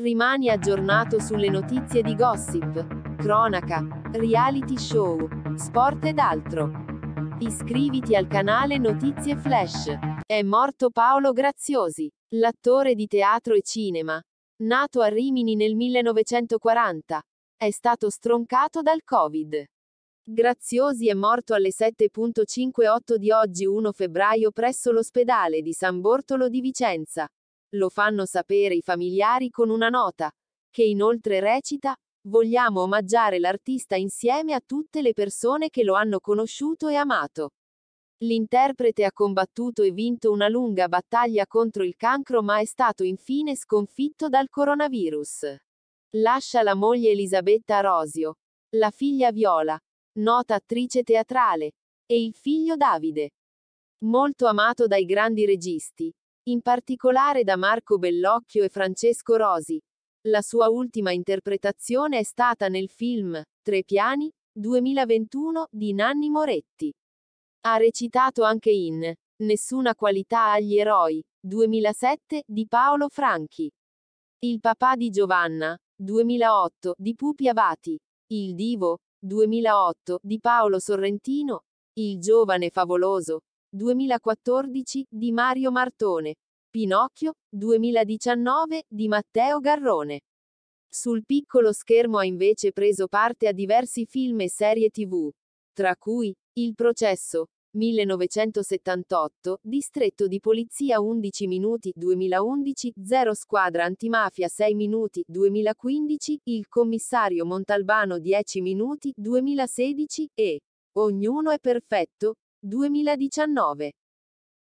Rimani aggiornato sulle notizie di gossip, cronaca, reality show, sport ed altro. Iscriviti al canale Notizie Flash. È morto Paolo Graziosi, l'attore di teatro e cinema. Nato a Rimini nel 1940, è stato stroncato dal Covid. Graziosi è morto alle 7.58 di oggi 1 febbraio presso l'ospedale di San Bortolo di Vicenza. Lo fanno sapere i familiari con una nota, che inoltre recita, vogliamo omaggiare l'artista insieme a tutte le persone che lo hanno conosciuto e amato. L'interprete ha combattuto e vinto una lunga battaglia contro il cancro ma è stato infine sconfitto dal coronavirus. Lascia la moglie Elisabetta Rosio, la figlia Viola, nota attrice teatrale, e il figlio Davide. Molto amato dai grandi registi, in particolare da Marco Bellocchio e Francesco Rosi. La sua ultima interpretazione è stata nel film Tre piani 2021 di Nanni Moretti. Ha recitato anche in Nessuna qualità agli eroi 2007 di Paolo Franchi. Il papà di Giovanna 2008 di Pupi Avati. Il divo 2008 di Paolo Sorrentino. Il giovane favoloso 2014, di Mario Martone. Pinocchio, 2019, di Matteo Garrone. Sul piccolo schermo ha invece preso parte a diversi film e serie tv, tra cui Il processo, 1978, Distretto di Polizia 11 minuti 2011, Zero Squadra Antimafia 6 minuti 2015, Il commissario Montalbano 10 minuti 2016 e Ognuno è perfetto, 2019